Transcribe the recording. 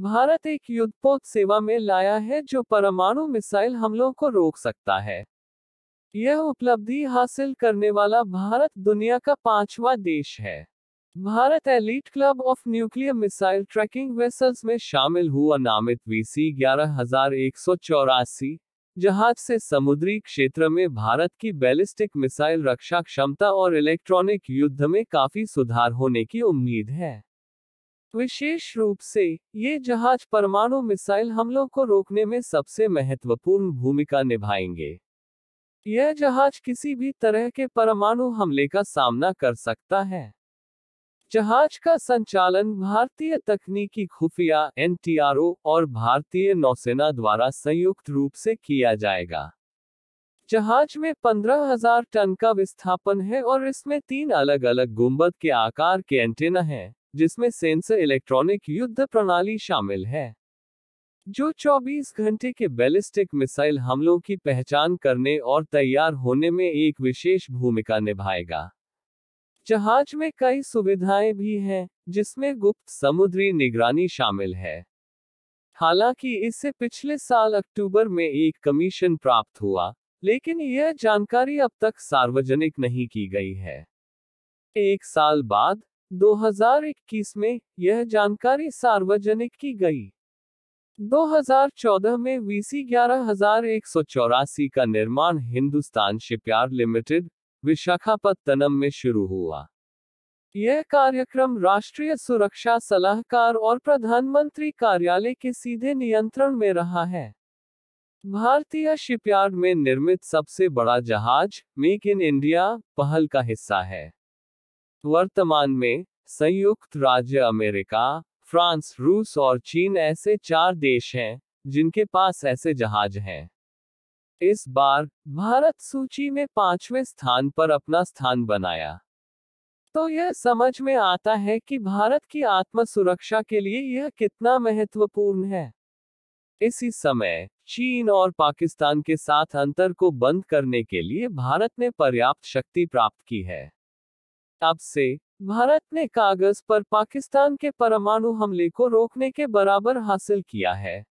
भारत एक युद्धपोत सेवा में लाया है जो परमाणु मिसाइल हमलों को रोक सकता है यह उपलब्धि हासिल करने वाला भारत दुनिया का पांचवा देश है Bharat elite club of nuclear missile tracking vessels में शामिल हुआ नामित वीसी ग्यारह हजार एक सौ चौरासी जहाज से समुद्री क्षेत्र में भारत की बैलिस्टिक मिसाइल रक्षा क्षमता और इलेक्ट्रॉनिक युद्ध में काफी सुधार होने की उम्मीद है विशेष रूप से ये जहाज परमाणु मिसाइल हमलों को रोकने में सबसे महत्वपूर्ण भूमिका निभाएंगे यह जहाज किसी भी तरह के परमाणु हमले का सामना कर सकता है जहाज का संचालन भारतीय तकनीकी खुफिया एन और भारतीय नौसेना द्वारा संयुक्त रूप से किया जाएगा जहाज में 15,000 टन का विस्थापन है और इसमें तीन अलग अलग गुंबद के आकार के एंटेना हैं जिसमें सेंसर इलेक्ट्रॉनिक युद्ध प्रणाली शामिल है जो 24 घंटे के बैलिस्टिक मिसाइल हमलों की पहचान करने और तैयार होने में एक विशेष भूमिका निभाएगा जहाज में कई सुविधाएं भी हैं जिसमें गुप्त समुद्री निगरानी शामिल है हालांकि इससे पिछले साल अक्टूबर में एक कमीशन प्राप्त हुआ लेकिन यह जानकारी अब तक सार्वजनिक नहीं की गई है एक साल बाद 2021 में यह जानकारी सार्वजनिक की गई 2014 में वीसी ग्यारह का निर्माण हिंदुस्तान शिपयार्ड लिमिटेड विशाखापत्तनम में शुरू हुआ यह कार्यक्रम राष्ट्रीय सुरक्षा सलाहकार और प्रधानमंत्री कार्यालय के सीधे नियंत्रण में रहा है भारतीय शिपयार्ड में निर्मित सबसे बड़ा जहाज मेक इन इंडिया पहल का हिस्सा है वर्तमान में संयुक्त राज्य अमेरिका फ्रांस रूस और चीन ऐसे चार देश हैं जिनके पास ऐसे जहाज हैं इस बार भारत सूची में पांचवें स्थान पर अपना स्थान बनाया तो यह समझ में आता है कि भारत की आत्म सुरक्षा के लिए यह कितना महत्वपूर्ण है इसी समय चीन और पाकिस्तान के साथ अंतर को बंद करने के लिए भारत ने पर्याप्त शक्ति प्राप्त की है अब से भारत ने कागज पर पाकिस्तान के परमाणु हमले को रोकने के बराबर हासिल किया है